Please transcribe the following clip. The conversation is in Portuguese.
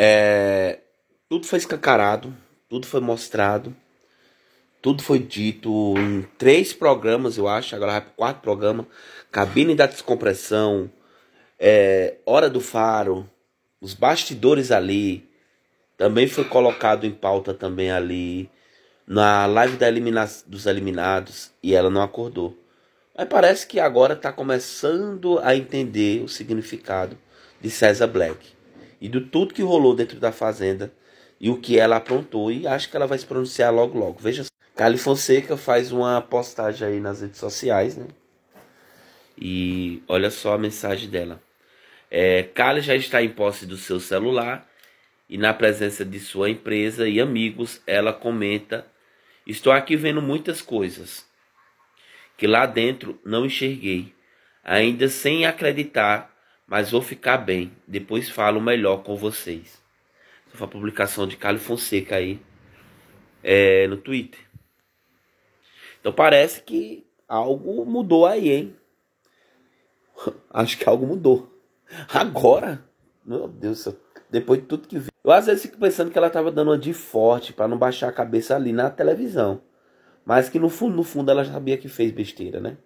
É, tudo foi escancarado, tudo foi mostrado, tudo foi dito em três programas, eu acho, agora vai para quatro programas: Cabine da Descompressão, é, Hora do Faro, os bastidores ali. Também foi colocado em pauta também ali na live da elimina dos eliminados e ela não acordou. Mas parece que agora está começando a entender o significado de César Black e de tudo que rolou dentro da fazenda e o que ela aprontou e acho que ela vai se pronunciar logo logo. Veja, Cali Fonseca faz uma postagem aí nas redes sociais, né? E olha só a mensagem dela. É, Cali já está em posse do seu celular e na presença de sua empresa e amigos, ela comenta: "Estou aqui vendo muitas coisas que lá dentro não enxerguei, ainda sem acreditar mas vou ficar bem. Depois falo melhor com vocês. Foi a publicação de Carlos Fonseca aí é, no Twitter. Então parece que algo mudou aí, hein? Acho que algo mudou. Agora, meu Deus, depois de tudo que vi. Eu às vezes fico pensando que ela tava dando uma de forte para não baixar a cabeça ali na televisão. Mas que no fundo, no fundo ela já sabia que fez besteira, né?